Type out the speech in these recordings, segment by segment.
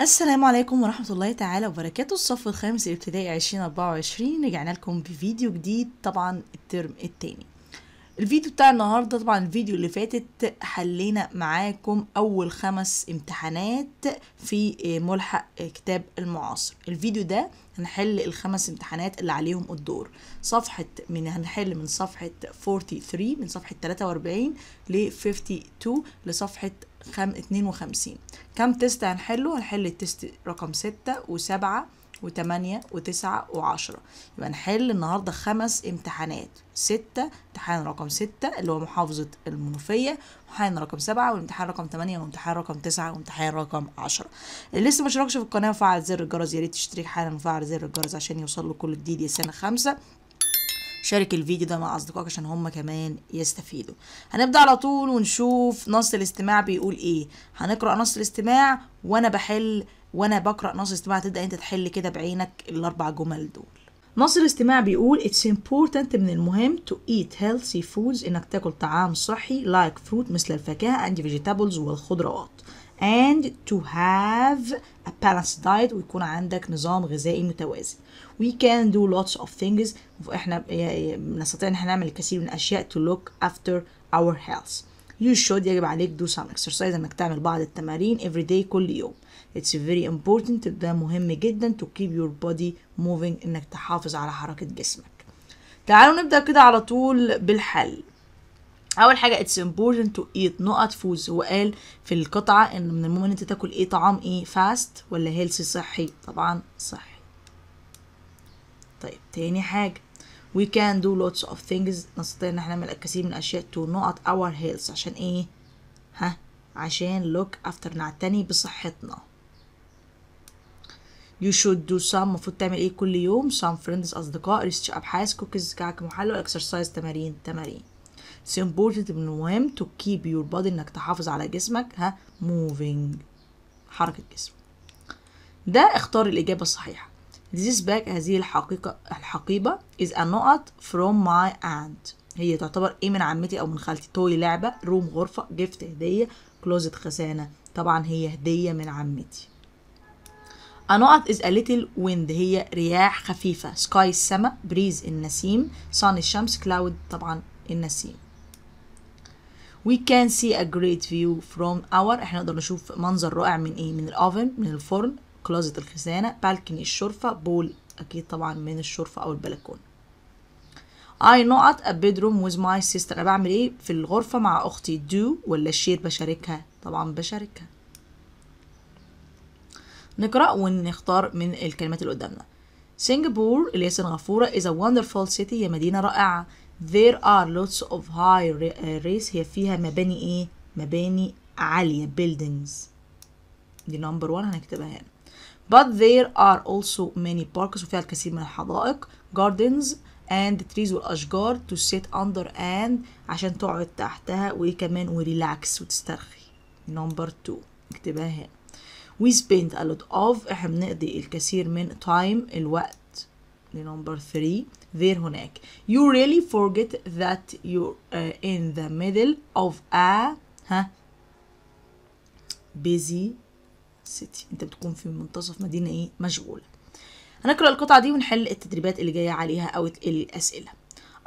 السلام عليكم ورحمة الله تعالى وبركاته الصف الخامس الابتدائي عشرين أربعة وعشرين رجعنا لكم بفيديو جديد طبعا الترم التاني الفيديو بتاع النهاردة طبعا الفيديو اللي فاتت حلينا معاكم أول خمس امتحانات في ملحق كتاب المعاصر الفيديو ده هنحل الخمس امتحانات اللي عليهم الدور صفحة من هنحل من صفحة 43 من صفحة 43 ل 52 لصفحة 52 كم تيست هنحله هنحل التيست رقم 6 و7 و8 و9 و10 يبقى نحل النهارده خمس امتحانات ستة امتحان رقم ستة اللي هو محافظه المنوفيه امتحان رقم سبعة وامتحان رقم 8 وامتحان رقم 9 وامتحان رقم 10 اللي لسه ما اشتركش في القناه وفعل زر الجرس يا ريت تشترك حالا وفعل زر الجرس عشان يوصل كل جديد يا سنه خمسة. شارك الفيديو ده مع اصدقائك عشان هم كمان يستفيدوا هنبدا على طول ونشوف نص الاستماع بيقول ايه هنقرا نص الاستماع وانا بحل وانا بقرا نص الاستماع تبدا انت تحل كده بعينك الاربع جمل دول نص الاستماع بيقول it's important من المهم to eat healthy foods انك تاكل طعام صحي like fruit مثل الفاكهة and vegetables والخضروات and to have a balanced diet ويكون عندك نظام غذائي متوازن we can do lots of things احنا نستطيع ان احنا نعمل الكثير من الاشياء to look after our health you should يجب عليك do some exercise انك تعمل بعض التمارين every day كل يوم It's very important ده مهم جدا to keep your body moving انك تحافظ على حركة جسمك تعالوا نبدأ كده على طول بالحل اول حاجه اتس امبورتنت تو ايت نقط فوز هو قال في القطعه ان من المهم ان انت تاكل ايه طعام ايه فاست ولا هيلثي صحي طبعا صحي طيب تاني حاجه we can do lots of things نستطيع ان احنا نعمل الكثير من الاشياء to نقط our health عشان ايه ها عشان look after نعتني بصحتنا you should do some المفروض تعمل ايه كل يوم some friends اصدقاء research ابحاث كوكيز كعك محلو exercise تمارين تمارين It's important المهم to keep your body انك تحافظ على جسمك ها moving حركة جسم ده اختار الإجابة الصحيحة This bag هذه الحقيقة الحقيبة is a not from my aunt هي تعتبر ايه من عمتي او من خالتي توي لعبة روم غرفة جفت هدية كلوزت خزانة طبعا هي هدية من عمتي A نقط is a little wind هي رياح خفيفة sky السماء breeze النسيم sun الشمس cloud طبعا النسيم We can see a great view from our احنا نقدر نشوف منظر رائع من ايه من الاوفن من الفرن كلوزت الخزانة بالكني الشرفة بول اكيد طبعا من الشرفة او البلكونة I not a bedroom with my sister أنا بعمل إيه في الغرفة مع أختي do ولا الشير بشاركها طبعا بشاركها نقرأ ونختار من الكلمات اللي قدامنا سنغافورة اللي هي سنغافورة is a wonderful city هي مدينة رائعة there are lots of high rise uh, هي فيها مباني ايه مباني عالية buildings دي نمبر 1 هنكتبها هنا but there are also many parks وفيها الكثير من الحدائق gardens and trees والأشجار to sit under and عشان تقعد تحتها وكمان وريلاكس وتسترخي نمبر two اكتبها هنا we spend a lot of احنا بنقضي الكثير من time الوقت لنمبر 3 there هناك you really forget that you're uh, in the middle of a ها busy city انت بتكون في منتصف مدينه ايه مشغوله هنقرا القطعه دي ونحل التدريبات اللي جايه عليها او الاسئله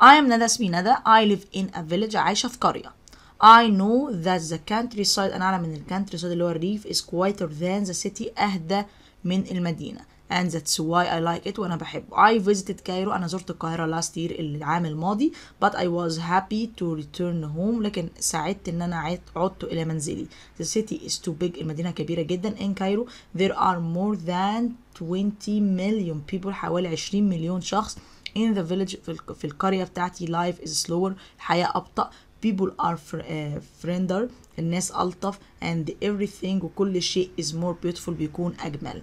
I am Nada اسمي Nada I live in a village عايشه في قريه I know that the countryside أنا أعلم أن countryside, اللي هو الريف is quieter than the city أهدى من المدينة and that's why I like it وأنا بحبه I visited Cairo. أنا زرت القاهرة last year العام الماضي but I was happy to return home لكن سعدت إن أنا عدت إلى منزلي the city is too big المدينة كبيرة جدا in Cairo there are more than 20 million people حوالي 20 مليون شخص in the village في القرية بتاعتي life is slower الحياة أبطأ people are fr uh, friender الناس ألطف and everything وكل شيء is more beautiful بيكون أجمل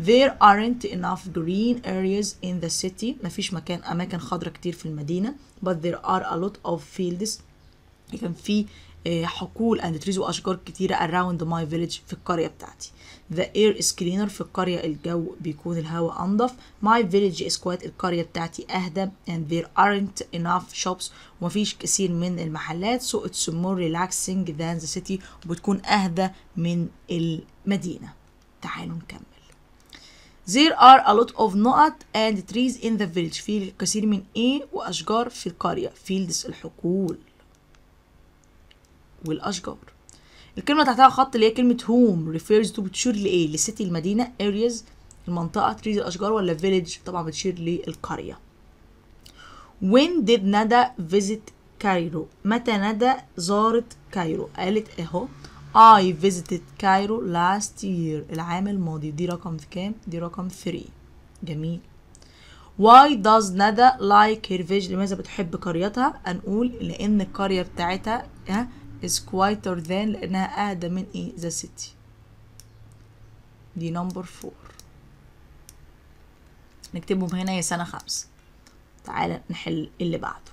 there aren't enough green areas in the city مفيش مكان أماكن خضرة كتير في المدينة but there are a lot of fields كان في uh, حقول and trees وأشجار كتيرة around my village في القرية بتاعتي The air is cleaner في القرية الجو بيكون الهواء أنظف My village is quiet القرية بتاعتي أهدى and there aren't enough shops ومفيش كثير من المحلات so it's more relaxing than the city وبتكون أهدى من المدينة تعالوا نكمل There are a lot of نقط and trees in the village في الكثير من إيه وأشجار في القرية fields الحقول والأشجار الكلمة تحتها خط اللي هي كلمة هوم refers to بتشير لإيه؟ للسيتي المدينة areas المنطقة تريز الأشجار ولا village طبعا بتشير للقرية. When did ندى visit كايرو؟ متى ندى زارت كايرو؟ قالت أهو I visited Cairo last year العام الماضي دي رقم كام؟ دي رقم 3 جميل Why does Nada like her village؟ لماذا بتحب قريتها؟ هنقول لأن القرية بتاعتها is quieter than لأنها أهدى من إيه the city دي نمبر فور نكتبهم هنا يا سنة خمسة تعالى نحل اللي بعده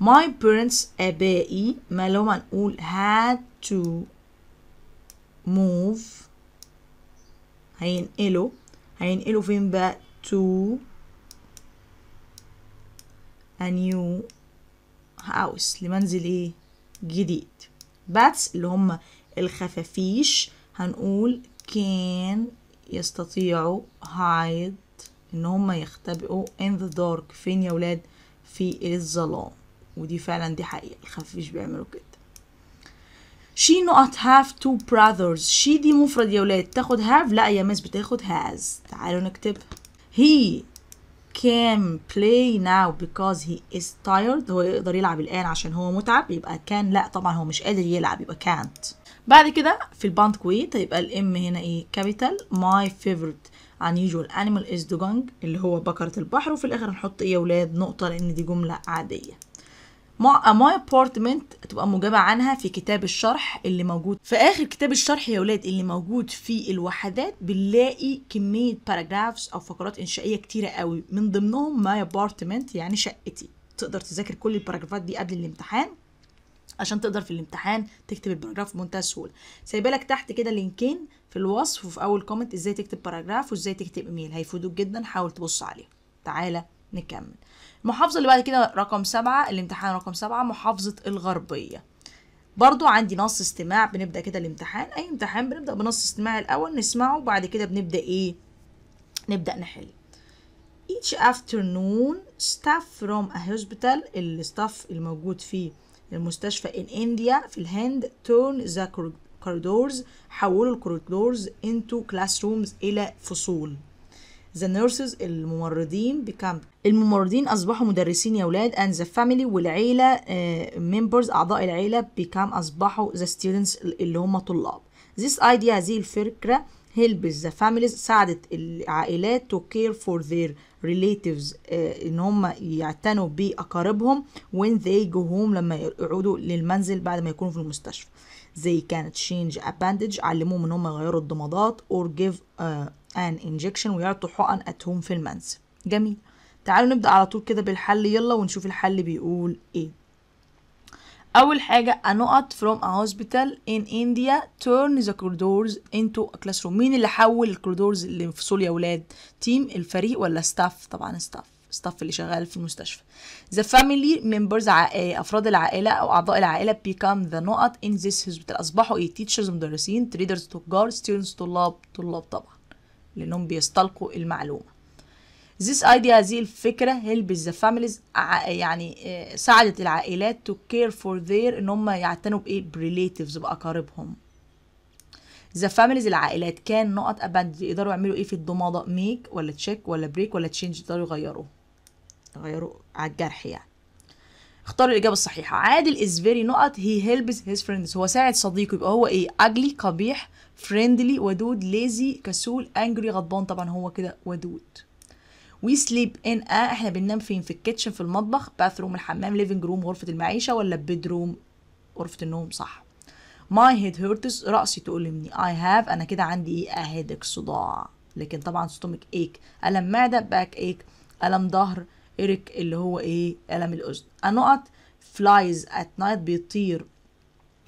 my parents آبائي ما لو ما نقول had to move هينقلوا هينقلوا فين بقى to a new house لمنزل ايه جديد باتس اللي هم الخفافيش هنقول كان يستطيعوا هايد ان هم يختبئوا in the dark فين يا ولاد في الظلام ودي فعلا دي حقيقة الخفافيش بيعملوا كده she not have two brothers she دي مفرد يا ولاد تاخد have لا يا مس بتاخد has تعالوا نكتبها he can play now because he is tired هو يقدر يلعب الآن عشان هو متعب يبقى can لا طبعا هو مش قادر يلعب يبقى can't بعد كده في الباند كويت هيبقى الام هنا ايه كابيتال my favorite unusual animal is dugong اللي هو بكرة البحر وفي الآخر هنحط ايه يا ولاد نقطة لأن دي جملة عادية ماي ابارتمنت تبقى مجابة عنها في كتاب الشرح اللي موجود في اخر كتاب الشرح يا ولاد اللي موجود في الوحدات بنلاقي كميه باراجرافز او فقرات انشائيه كتيره قوي من ضمنهم ماي ابارتمنت يعني شقتي تقدر تذاكر كل الباراجرافات دي قبل الامتحان عشان تقدر في الامتحان تكتب الباراجراف بمنتهى السهوله سايبه لك تحت كده لينكين في الوصف وفي اول كومنت ازاي تكتب باراجراف وازاي تكتب ايميل هيفيدوك جدا حاول تبص عليهم تعالى نكمل المحافظة اللي بعد كده رقم سبعة الامتحان رقم سبعة محافظة الغربية برضو عندي نص استماع بنبدأ كده الامتحان أي امتحان بنبدأ بنص استماع الأول نسمعه وبعد كده بنبدأ إيه نبدأ نحل each afternoon staff from a hospital الستاف الموجود في المستشفى in India في الهند turn the corridors حولوا الكوريدورز into classrooms إلى فصول the nurses الممرضين become الممرضين أصبحوا مدرسين يا أولاد and the family والعيلة آه، members أعضاء العيلة become أصبحوا the students اللي هم طلاب this idea هذه الفكرة helps the families ساعدت العائلات to care for their relatives uh, ان هم يعتنوا باقاربهم when they go home لما يقعدوا للمنزل بعد ما يكونوا في المستشفى they can change a bandage علموهم ان هم يغيروا الضمادات or give uh, an injection ويعطوا حقن at home في المنزل جميل تعالوا نبدأ على طول كده بالحل يلا ونشوف الحل بيقول ايه أول حاجة a نقط from a hospital in India turn the corridors into a classroom مين اللي حول الكوريدورز اللي مفصول يا ولاد تيم الفريق ولا staff طبعا staff staff اللي شغال في المستشفى the family members أفراد العائلة أو أعضاء العائلة become the نقط in this hospital أصبحوا إيه teachers مدرسين traders تجار students طلاب طلاب طبعا لأنهم بيستلقوا المعلومة This idea هذه الفكرة helps the families يعني آه، ساعدت العائلات to care for their ان هم يعتنوا بايه بريليتيفز بأقاربهم the families العائلات كان نقط ابد يقدروا يعملوا ايه في الضمادة make ولا تشيك ولا بريك ولا تشينج يقدروا يغيروا يغيروا على الجرح يعني اختاروا الاجابه الصحيحه عادل از فيري نقط هي helps هيز فريندز هو ساعد صديقه يبقى هو ايه اجلي قبيح فريندلي ودود ليزي كسول انجري غضبان طبعا هو كده ودود وي سليب ان a احنا بننام فين في الكيتشن في المطبخ باث روم الحمام living روم غرفه المعيشه ولا بيدروم غرفه النوم صح ماي هيد هيرتس راسي تؤلمني اي هاف انا كده عندي ايه اهيدك صداع لكن طبعا stomach ايك الم معده باك ايك الم ظهر إريك اللي هو إيه ألم الأذن النقط فلايز ات نايت بيطير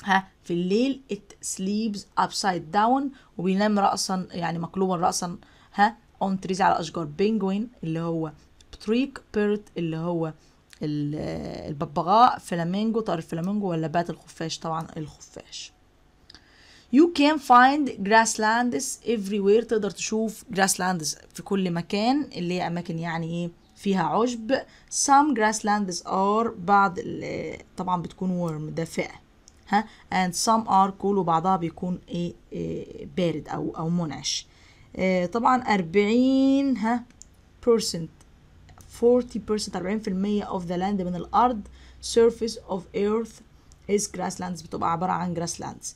ها في الليل ات سليبز ابسايد داون وبينام رأسا يعني مقلوبا رأسا ها اون تريز على اشجار بينجوين اللي هو بتريك بيرت اللي هو الببغاء فلامينجو طائر الفلامينجو ولا بات الخفاش طبعا الخفاش You can find grasslands everywhere تقدر تشوف grasslands في كل مكان اللي هي أماكن يعني إيه فيها عشب some grasslands are بعض طبعا بتكون warm دافئة ها and some are cool وبعضها بيكون ايه, إيه بارد او او منعش إيه طبعا 40 ها percent 40% 40% of the land من الأرض surface of earth is grasslands بتبقى عبارة عن grasslands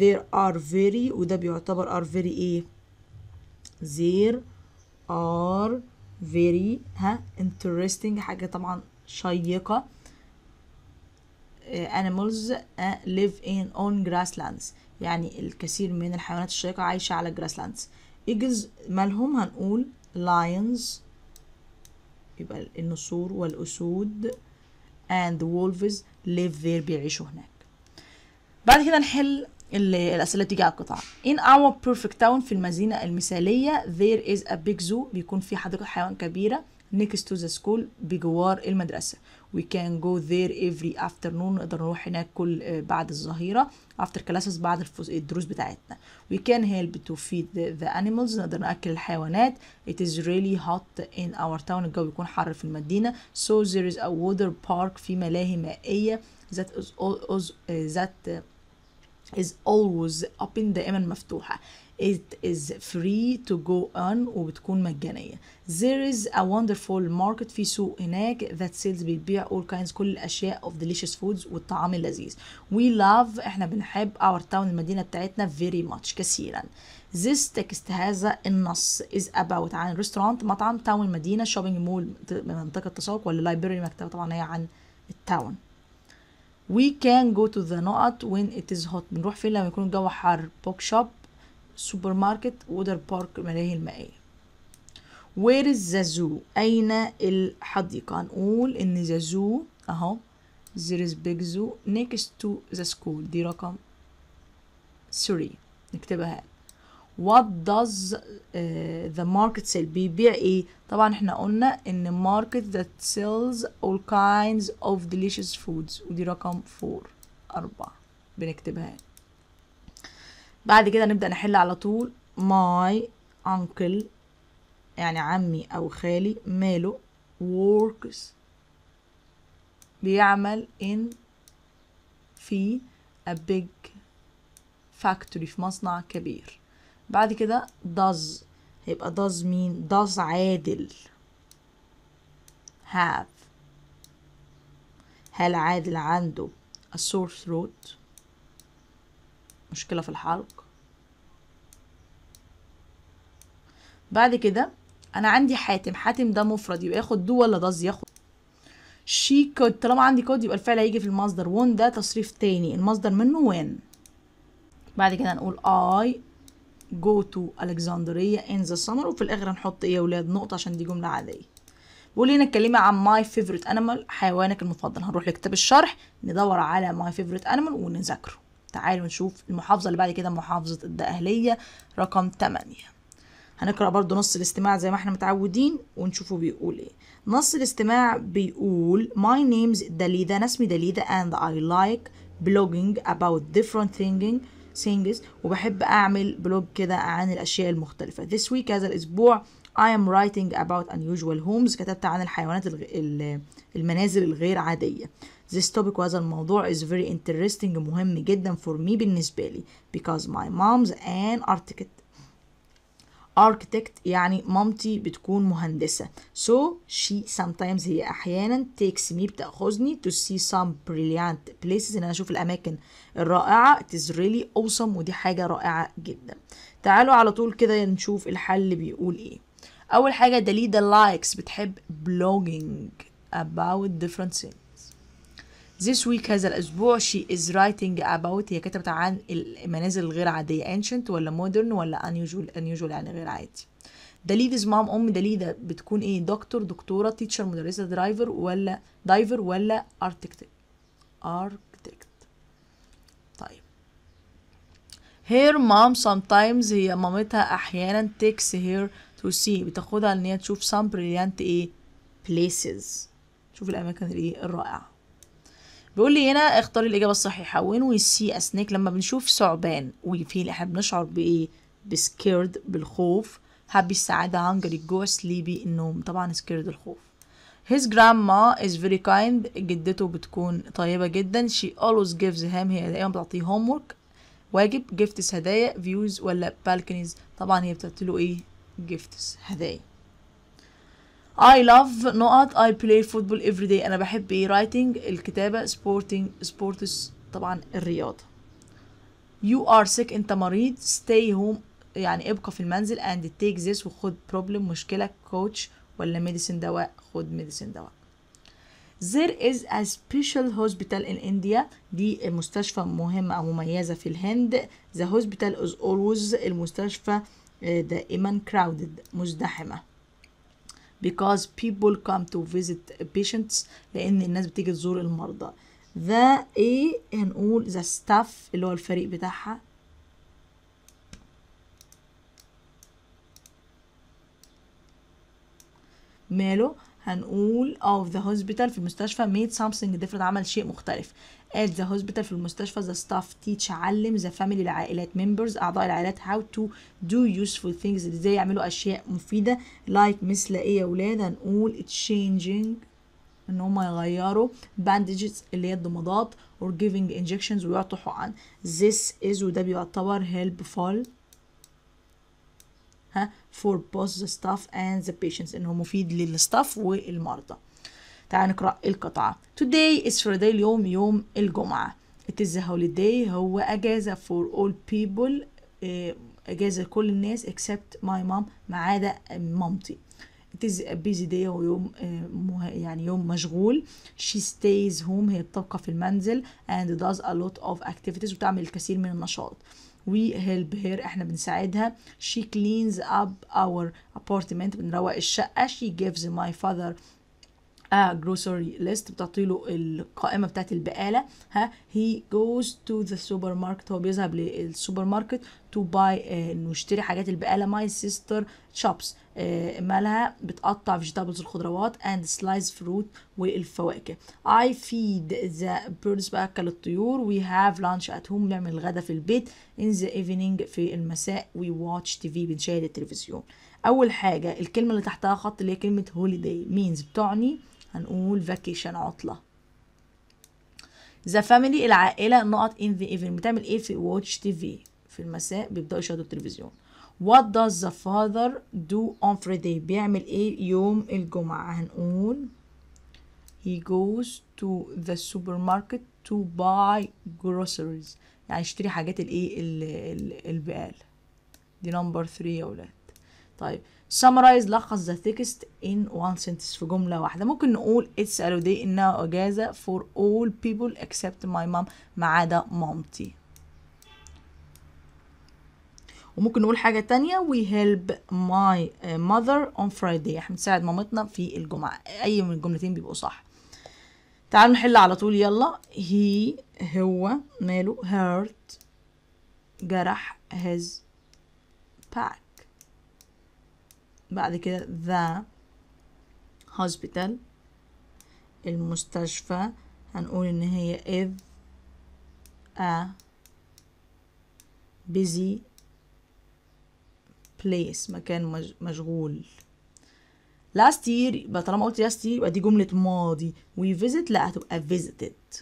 there are very وده بيعتبر are very ايه there are very ها interesting حاجة طبعا شيقة آه، animals آه، live in on grasslands يعني الكثير من الحيوانات الشيقة عايشة على grasslands eagles مالهم هنقول lions يبقى النسور والأسود and wolves live there بيعيشوا هناك بعد كده نحل الاسئله تيجي على القطاع in our perfect town في المدينه المثاليه there is a big zoo بيكون في حديقه حيوان كبيره next to the school بجوار المدرسه we can go there every afternoon نقدر نروح هناك كل بعد الظهيره after classes بعد الدروس بتاعتنا we can help to feed the, the animals نقدر ناكل الحيوانات it is really hot in our town الجو بيكون حر في المدينه so there is a water park في ملاهي مائيه that is, all, that is always open دائما مفتوحة it is free to go on وبتكون مجانية there is a wonderful market في سوق هناك that sells بيبيع all kinds كل الأشياء of delicious foods والطعام اللذيذ we love احنا بنحب our town المدينة بتاعتنا very much كثيرا This text هذا النص is about عن restaurant مطعم تاون المدينة shopping mall منطقة التسوق ولا library مكتبة طبعا هي عن التاون we can go to the نقط when it is hot بنروح فين لما يكون الجو حر بوك شوب سوبر ماركت وودر بارك الملاهي المائية where is the zoo أين الحديقة هنقول إن the zoo أهو there is big zoo next to the school دي رقم 3 نكتبها what does uh, the market sell بيبيع ايه طبعا احنا قلنا ان market that sells all kinds of delicious foods ودي رقم 4 4 بنكتبها بعد كده نبدأ نحل على طول my uncle يعني عمي او خالي ماله works بيعمل in في a big factory في مصنع كبير بعد كده does هيبقى does مين does عادل have هل عادل عنده a sore throat مشكلة في الحلق بعد كده انا عندي حاتم حاتم ده مفرد يبقى ياخد دو ولا داز ياخد شي كود طالما عندي كود يبقى الفعل هيجي في المصدر وون ده تصريف تاني المصدر منه when بعد كده نقول I go to الكسندريه in the summer وفي الاخر هنحط ايه يا ولاد نقطه عشان دي جمله عاديه بيقول لنا اتكلمي عن ماي فيفورت انيمال حيوانك المفضل هنروح لكتاب الشرح ندور على ماي فيفورت انيمال ونذاكره تعالوا نشوف المحافظه اللي بعد كده محافظه الدقهليه رقم 8 هنقرا برضو نص الاستماع زي ما احنا متعودين ونشوفه بيقول ايه نص الاستماع بيقول my name's Dalida. انا اسمي Dalida and I like blogging about different things سينجز وبحب أعمل بلوج كده عن الأشياء المختلفة this week هذا الأسبوع I am writing about unusual homes كتبت عن الحيوانات الغ... المنازل الغير عادية This topic وهذا الموضوع is very interesting مهم جدا for me بالنسبة لي because my mom's an architect architect يعني مامتي بتكون مهندسة so she sometimes هي أحيانا takes me بتأخذني to see some brilliant places إن أنا أشوف الأماكن الرائعة it is really awesome ودي حاجة رائعة جدا تعالوا على طول كده نشوف الحل بيقول إيه أول حاجة the likes بتحب blogging about different things This week هذا الأسبوع she is writing about هي كتبت عن المنازل الغير عادية ancient ولا modern ولا unusual unusual يعني غير عادي دليدز مام أم دليدة بتكون إيه دكتور دكتورة تيتشر مدرسة درايفر ولا دايفر ولا أركتكت أركتكت طيب هير مام sometimes هي مامتها أحيانا takes her to see بتاخدها إن هي تشوف some brilliant إيه places تشوف الأماكن الإيه الرائعة بيقول لي هنا اختار الاجابه الصحيحه وين وي سي اسنيك لما بنشوف ثعبان وفي احنا بنشعر بايه بسكيرد بالخوف هابي السعاده هانجري الجوع سليبي النوم طبعا سكيرد الخوف his grandma is very kind جدته بتكون طيبه جدا she always gives him هي دايما بتعطيه ورك واجب gifts هدايا views ولا balconies طبعا هي بتعطيله ايه gifts هدايا I love نقط I play football every day انا بحب ايه writing الكتابه sporting sports طبعا الرياضه You are sick انت مريض stay home يعني ابقى في المنزل and take this وخد problem مشكله coach ولا medicine دواء خد medicine دواء There is a special hospital in India دي مستشفى مهمة أو مميزة في الهند The hospital is always المستشفى دائما crowded مزدحمة because people come to visit patients لان الناس بتيجي تزور المرضى ذا ايه هنقول ذا ستاف اللي هو الفريق بتاعها ماله هنقول of the hospital في المستشفى made something different عمل شيء مختلف at the hospital في المستشفى the staff teach علم the family العائلات members أعضاء العائلات how to do useful things ازاي يعملوا أشياء مفيدة like مثل إيه يا ولاد هنقول changing ان هم يغيروا bandages اللي هي الضمادات or giving injections ويعطوا حقن this is وده بيعتبر helpful ها for both the staff and the patients انه مفيد للستاف والمرضى تعال نقرا القطعه today is Friday اليوم يوم الجمعه it is a holiday هو اجازه for all people إيه, اجازه لكل الناس except my mom ما عدا مامتي it is a busy day هو يوم إيه, يعني يوم مشغول she stays home هي بتبقى في المنزل and does a lot of activities وتعمل الكثير من النشاط وي هيلب هير احنا بنساعدها شي كلينز اب اور ابارتمنت بنروق الشقه شي جيفز ماي father جروسري ليست بتعطي له القائمه بتاعت البقاله ها هي جوز تو ذا سوبر ماركت هو بيذهب للسوبر ماركت تو باي آه، انه يشتري حاجات البقاله ماي سيستر شوبس آه، مالها بتقطع فيجيتابلز الخضروات اند سلايز فروت والفواكه I feed the birds باكل الطيور we have lunch at home بنعمل الغدا في البيت in the evening في المساء we watch TV بنشاهد التلفزيون اول حاجه الكلمه اللي تحتها خط اللي هي كلمه هوليداي means بتعني هنقول vacation عطله ذا فاميلي العائله نقط in the evening بتعمل ايه في watch TV في المساء بيبداوا يشاهدوا التلفزيون What does the father do on Friday بيعمل ايه يوم الجمعة هنقول he goes to the supermarket to buy groceries يعني يشتري حاجات الايه البقال دي نمبر 3 يا ولاد طيب summarize لخص the text in one sentence في جملة واحدة ممكن نقول it's a day إنها أجازة for all people except my mom ما عدا مامتي وممكن نقول حاجة تانية we help my uh, mother on Friday احنا بنساعد مامتنا في الجمعة أي من الجملتين بيبقوا صح تعالوا نحل على طول يلا he هو ماله hurt جرح his back بعد كده the hospital المستشفى هنقول ان هي is a busy place مكان مشغول last year يبقى طالما قلت last year يبقى دي جملة ماضي we visit لا هتبقى visited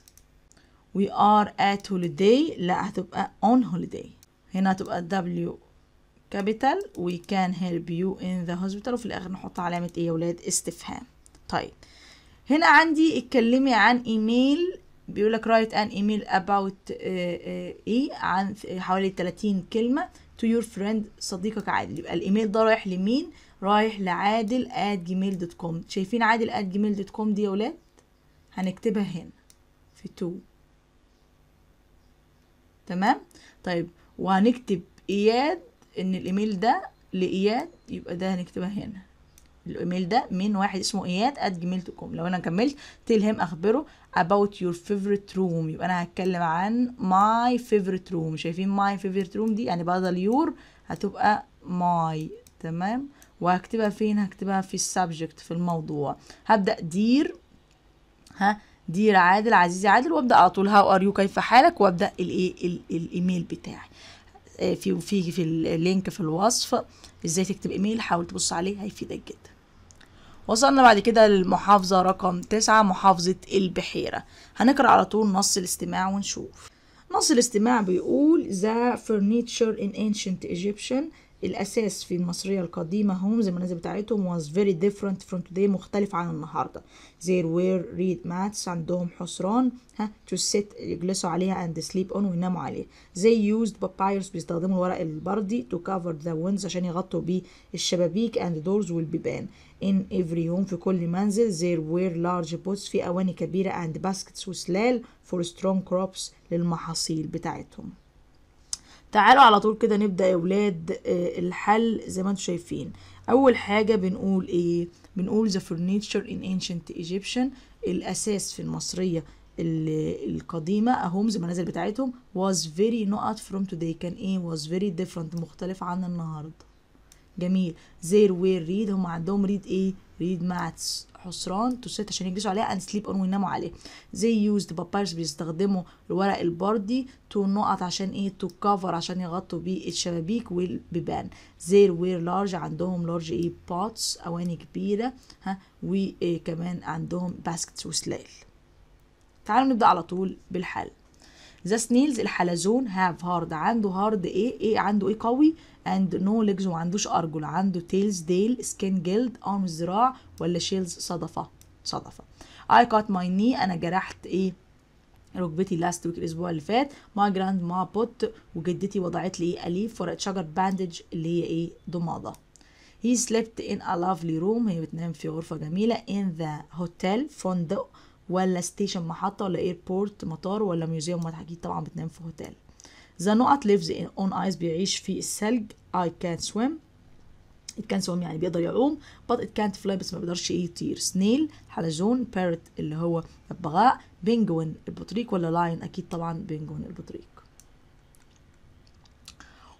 we are at holiday لا هتبقى on holiday هنا هتبقى W capital we can help you in the hospital وفي الآخر نحط علامة ايه يا ولاد استفهام طيب هنا عندي اتكلمي عن ايميل بيقول لك write an email about آه، آه، ايه عن حوالي 30 كلمة to your friend صديقك عادل يبقى الايميل ده رايح لمين رايح لعادل at gmail dot com شايفين عادل at gmail dot com دي يا ولاد هنكتبها هنا في تو تمام طيب وهنكتب اياد ان الايميل ده لاياد يبقى ده هنكتبها هنا الايميل ده من واحد اسمه اياد at gmail.com لو انا كملت هيم اخبره about your favorite room يبقى انا هتكلم عن my favorite room شايفين my favorite room دي يعني بدل يور هتبقى my تمام وهكتبها فين هكتبها في السبجكت في الموضوع هبدا دير ها دير عادل عزيزي عادل وابدا على طول هاو ار يو كيف حالك وابدا الايه الايميل بتاعي آه، في في في اللينك في الوصف ازاي تكتب ايميل حاول تبص عليه هيفيدك جدا وصلنا بعد كده للمحافظة رقم تسعة محافظة البحيرة هنقرأ على طول نص الاستماع ونشوف نص الاستماع بيقول The furniture in ancient Egyptian الأساس في المصرية القديمة هم زي المنازل بتاعتهم was very different from today مختلف عن النهاردة there were reed mats عندهم حصران ها to sit يجلسوا عليها and sleep on ويناموا عليها they used papyrus بيستخدموا الورق البردي to cover the winds عشان يغطوا بيه الشبابيك and doors والبيبان in every home في كل منزل there were large pots في أواني كبيرة and baskets وسلال for strong crops للمحاصيل بتاعتهم تعالوا على طول كده نبدأ يا ولاد آه، الحل زي ما انتم شايفين أول حاجة بنقول إيه بنقول the furniture in ancient Egyptian الأساس في المصرية القديمة أهومز المنازل بتاعتهم was very not from today كان إيه was very different مختلف عن النهاردة جميل زير وير ريد هم عندهم ريد ايه ريد مع حصران سيت عشان يجلسوا عليها اند سليب اون ويناموا عليها زي ذا بابيرز بيستخدموا الورق البردي تو نقط عشان ايه تو كفر عشان يغطوا بيه الشبابيك والبيبان زير وير لارج عندهم لارج ايه بوتس اواني كبيره ها وكمان إيه عندهم باسكتس وسلال تعالوا نبدا على طول بالحل ذا سنيلز الحلزون هاف هارد عنده هارد ايه ايه عنده ايه قوي اند نو ليجز وما عندوش ارجل عنده تيلز ديل سكين جلد ارم ذراع ولا شيلز صدفه صدفه اي كات ماي ني انا جرحت ايه ركبتي لاست ويك الاسبوع اللي فات ماي جراند ما بوت وجدتي وضعت لي ايه اليف ورقه شجر باندج اللي هي ايه ضماده He slept in a lovely room هي بتنام في غرفة جميلة in the hotel فندق ولا ستيشن محطة ولا ايربورت مطار ولا ميوزيوم متحف أكيد طبعا بتنام في هوتيل ذا نقط ليفز اون ايس بيعيش في الثلج اي كانت سويم it can swim يعني بيقدر يعوم but it can't fly بس ما بيقدرش ايه يطير snail حلزون parrot اللي هو الببغاء بينجوين البطريق ولا لاين اكيد طبعا بينجوين البطريق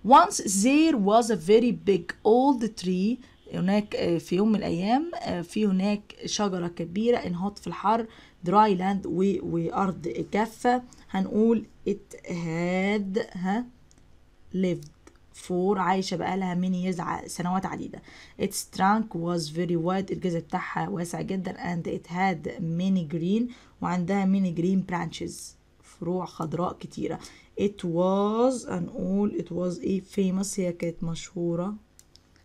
Once there was a very big old tree هناك آه، في يوم من الايام آه، في هناك شجره كبيره انهاض في الحر دراي لاند وارض جافه هنقول it had ها lived فور عايشه بقالها من يزع سنوات عديده its trunk was very wide الجذع بتاعها واسع جدا and it had many green وعندها many green branches فروع خضراء كتيرة it was هنقول it was a famous هي كانت مشهورة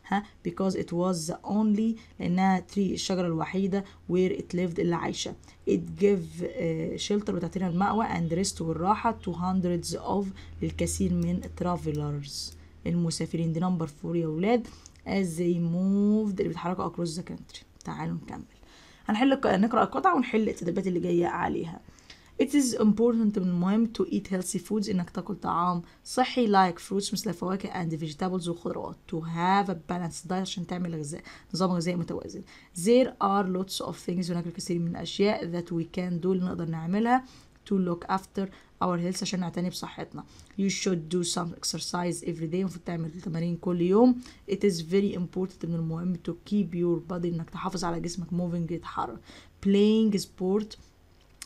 ها because it was the only لانها تري الشجره الوحيده where it lived اللي عايشه it gave uh, shelter بتعطينا المأوى and rest والراحه to hundreds of للكثير من travelers المسافرين دي نمبر فور يا ولاد as they moved اللي بيتحركوا across the country تعالوا نكمل هنحل نقرا القطعه ونحل التدريبات اللي جايه عليها It is important من المهم to eat healthy foods إنك تاكل طعام صحي like fruits مثل الفواكه and vegetables وخضروات to have a balanced diet عشان تعمل غزاء نظام غذائي متوازن there are lots of things هناك الكثير من الأشياء that we can do اللي نقدر نعملها to look after our health عشان نعتني بصحتنا you should do some exercise every day المفروض تعمل تمارين كل يوم it is very important من المهم to keep your body انك تحافظ على جسمك moving يتحرك playing sport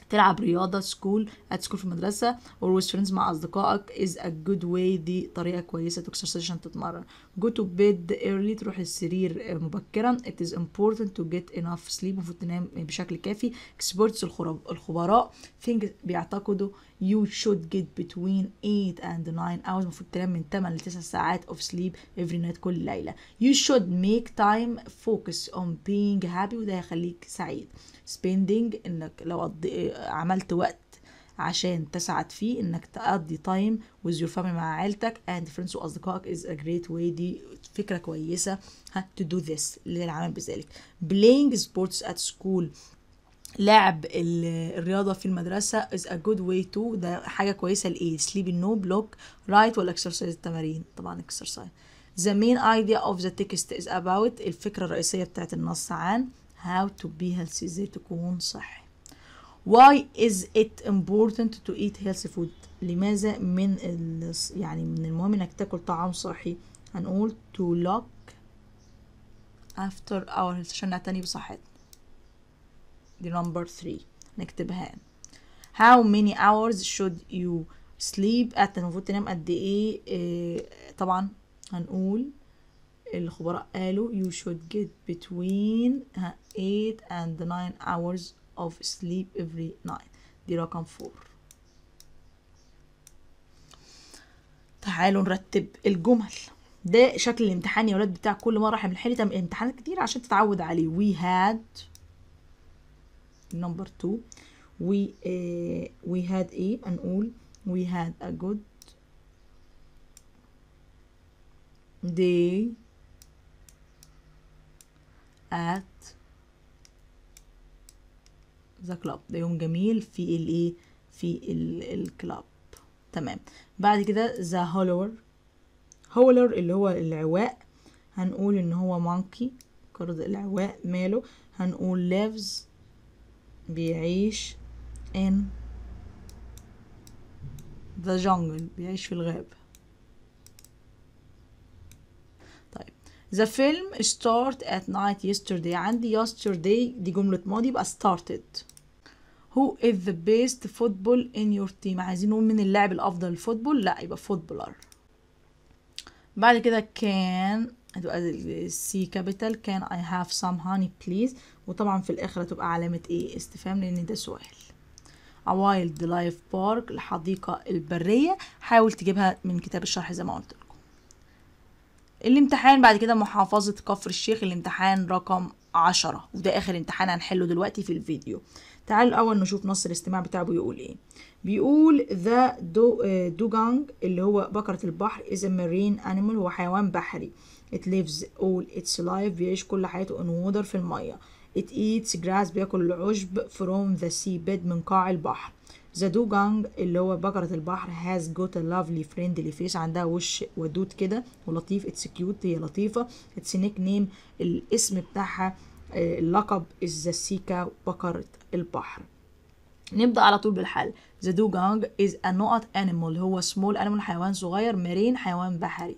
تلعب رياضه سكول at school في المدرسه or with friends مع اصدقائك is a good way دي طريقه كويسه to exercise عشان تتمرن go to bed early تروح السرير مبكرا it is important to get enough sleep المفروض تنام بشكل كافي experts الخبراء think بيعتقدوا you should get between 8 and 9 hours المفروض تنام من 8 ل 9 ساعات of sleep every night كل ليلة you should make time focus on being happy وده هيخليك سعيد spending انك لو عملت وقت عشان تسعد فيه انك تقضي تايم with your family مع عيلتك and friends واصدقائك is a great way دي فكره كويسه ها to do this للعمل بذلك playing sports at school لعب الرياضة في المدرسة is a good way to ده حاجة كويسة لإيه sleeping no block right ولا exercise التمارين طبعا exercise the main idea of the text is about الفكرة الرئيسية بتاعت النص عن how to be healthy ازاي تكون صحي why is it important to eat healthy food لماذا من يعني من المهم انك تاكل طعام صحي هنقول to look after our health عشان نعتني بصحتنا دي number three نكتبها how many hours should you sleep at المفروض تنام قد ايه طبعا هنقول الخبراء قالوا you should get between 8 and 9 hours of sleep every night دي رقم 4 تعالوا نرتب الجمل ده شكل الامتحان يا ولاد بتاع كل مره احنا بنحل امتحانات كتير عشان تتعود عليه وي هاد نمبر 2 وي وي هاد ايه هنقول وي هاد ا جود day at ذا كلاب ده يوم جميل في الايه في الكلاب تمام بعد كده ذا هولور هولر اللي هو العواء هنقول ان هو مونكي قرد العواء ماله هنقول lives بيعيش in the jungle بيعيش في الغابة طيب the film start at night yesterday عندي yesterday دي جملة ماضي يبقى started هو از ذا بيست فوتبول ان يور تيم عايزين نقول من اللاعب الافضل للفوتبول لا يبقى فوتبولر بعد كده كان هتبقى السي كابيتال كان اي هاف سام هاني بليز وطبعا في الاخر هتبقى علامه ايه استفهام لان ده سؤال وايلد لايف بارك الحديقه البريه حاول تجيبها من كتاب الشرح زي ما قلت لكم الامتحان بعد كده محافظه كفر الشيخ الامتحان رقم عشرة وده آخر امتحان هنحله دلوقتي في الفيديو تعالوا الأول نشوف نص الاستماع بتاعه بيقول إيه بيقول ذا دو دوجانج اللي هو بكرة البحر is a marine animal هو حيوان بحري it lives all its life بيعيش كل حياته in water في المية it eats grass بياكل العشب from the seabed من قاع البحر ذا دوجانج اللي هو بقرة البحر هاز جوت ا لافلي فريندلي فيس عندها وش ودود كده ولطيف اتس كيوت هي لطيفة اتس نيك نيم الاسم بتاعها آه، اللقب از ذا سيكا بقرة البحر نبدأ على طول بالحل ذا دوجانج از ا نوت انيمال هو سمول انيمال حيوان صغير مارين حيوان بحري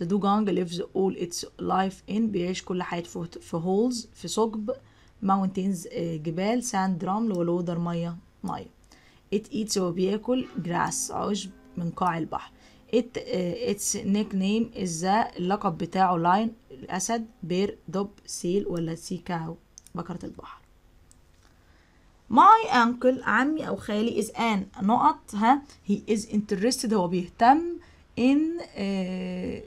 The dugong lives all its life in بيعيش كل حياته في holes في ثقب mountains آه، جبال sand رمل ولودر مية مية it eats هو بياكل grass عشب من قاع البحر it uh, its nickname is the اللقب بتاعه لاين الأسد بير دب سيل ولا سي كاو بكرة البحر my uncle عمي أو خالي is an نقط ها he is interested هو بيهتم in uh,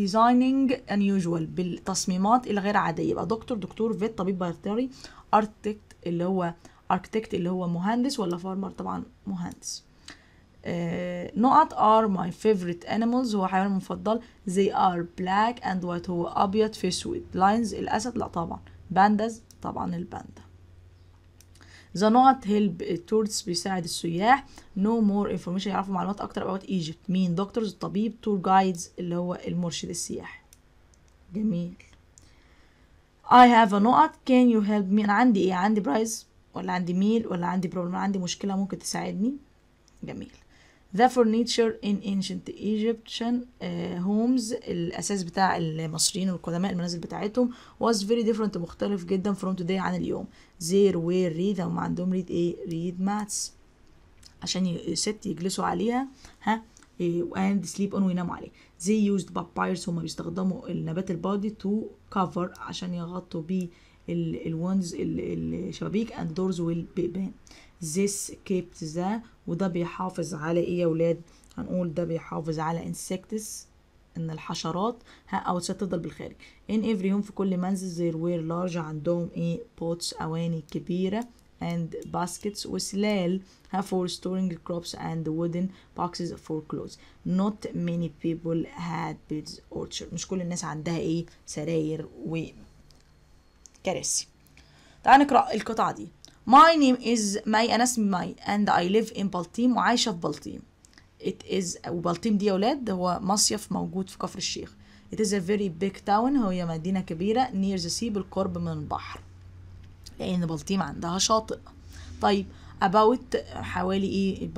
designing unusual بالتصميمات الغير عادية يبقى دكتور دكتور فيت طبيب بيطري architect اللي هو architect اللي هو مهندس ولا farmer طبعا مهندس آه، نقط are my favorite animals هو حيوان مفضل they are black and white هو أبيض في أسود lions الأسد لا طبعا pandas طبعا الباندا the not help tourists بيساعد السياح no more information يعرفوا معلومات أكتر about Egypt مين doctors الطبيب tour guides اللي هو المرشد السياحي جميل I have a نقط can you help me أنا عندي إيه عندي برايز ولا عندي ميل ولا عندي بروبلم عندي مشكلة ممكن تساعدني جميل The furniture in ancient Egyptian uh, آه، homes الأساس بتاع المصريين والقدماء المنازل بتاعتهم was very different مختلف جدا from today عن اليوم they وير ريد هم عندهم ريد ايه ريد ماتس عشان ست يجلسوا عليها ها and sleep on ويناموا عليه they used papyrus هما بيستخدموا النبات البادي to cover عشان يغطوا بيه الوندز الشبابيك اند دورز والبيبان this kept the وده بيحافظ على ايه يا ولاد هنقول ده بيحافظ على insects ان الحشرات ها اوت تفضل بالخارج in every home في كل منزل there were large عندهم ايه pots اواني كبيره and baskets وسلال ها for storing crops and wooden boxes for clothes not many people had beds orchard مش كل الناس عندها ايه سراير و كراسي تعال نقرأ القطعة دي My name is ماي أنا اسمي ماي and I live in بلطيم وعايشة في بلطيم It is وبلطيم دي يا ولاد هو مصيف موجود في كفر الشيخ It is a very big town هي مدينة كبيرة near the sea بالقرب من البحر لأن بلطيم عندها شاطئ طيب about حوالي ايه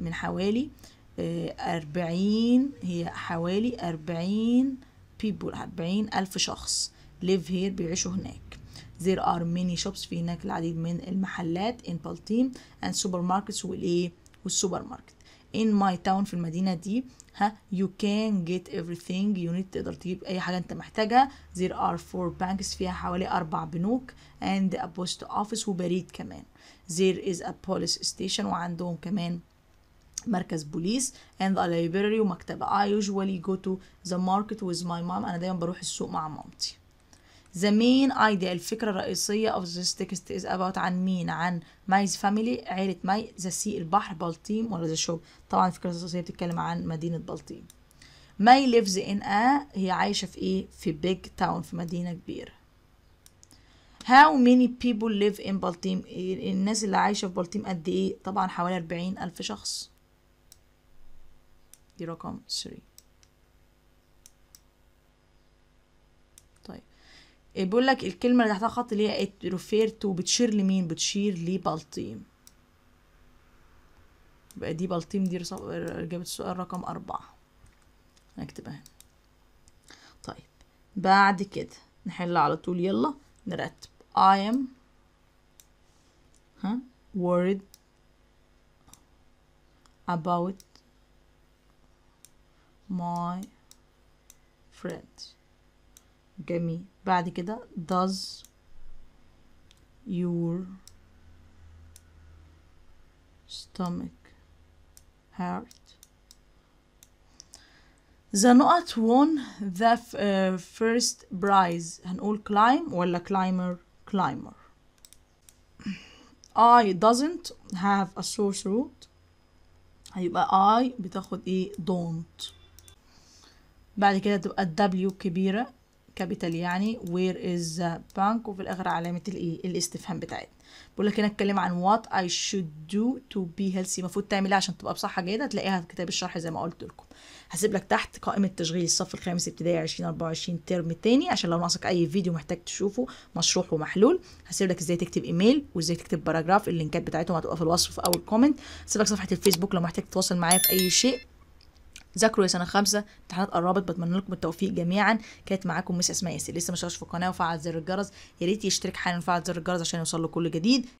من حوالي آه، أربعين هي حوالي أربعين people أربعين ألف شخص live here بيعيشوا هناك there are many shops في هناك العديد من المحلات in Baltim and supermarkets والايه والسوبر ماركت in my town في المدينة دي ها you can get everything you need تقدر تجيب أي حاجة أنت محتاجها there are four banks فيها حوالي أربع بنوك and a post office وبريد كمان there is a police station وعندهم كمان مركز بوليس and a library ومكتبة I usually go to the market with my mom أنا دايما بروح السوق مع مامتي The main idea الفكرة الرئيسية of this text is about عن مين عن مايز family عيلة ماي the sea البحر بلطيم ولا the shop طبعا الفكرة الرئيسية بتتكلم عن مدينة بلطيم ماي lives in a هي عايشة في ايه في big town في مدينة كبيرة How many people live in بلطيم الناس اللي عايشة في بلطيم قد ايه طبعا حوالي أربعين ألف شخص دي رقم 3 إيه، بيقول لك الكلمه اللي تحتها خط اللي هي ات ريفير تو بتشير لمين بتشير لبلطيم يبقى دي بلطيم دي اجابه السؤال رقم أربعة نكتبها هنا طيب بعد كده نحل على طول يلا نرتب I am ها worried about my friends جميل بعد كده does your stomach hurt The Noat won the uh, first prize هنقول climb ولا climber climber I doesn't have a source root. هيبقى I بتاخد ايه don't بعد كده تبقى W كبيرة كابيتال يعني وير از بانك وفي الاخر علامه الايه e, الاستفهام بتاعتنا بقول لك هنا اتكلم عن وات اي شود دو تو بي هيلثي المفروض تعمل ايه عشان تبقى بصحه جيده هتلاقيها في كتاب الشرح زي ما قلت لكم هسيب لك تحت قائمه تشغيل الصف الخامس ابتدائي 2024 ترم تاني عشان لو ناقصك اي فيديو محتاج تشوفه مشروح ومحلول هسيب لك ازاي تكتب ايميل وازاي تكتب باراجراف اللينكات بتاعتهم هتبقى في الوصف او الكومنت هسيب لك صفحه الفيسبوك لو محتاج تتواصل معايا في اي شيء ذاكروا يا سنه خمسه امتحانات قربت بتمنى لكم التوفيق جميعا كانت معاكم مس اسماء ياسر لسه ما في القناه وفعل زر الجرس يا ريت يشترك حالا وفعل زر الجرس عشان يوصل له كل جديد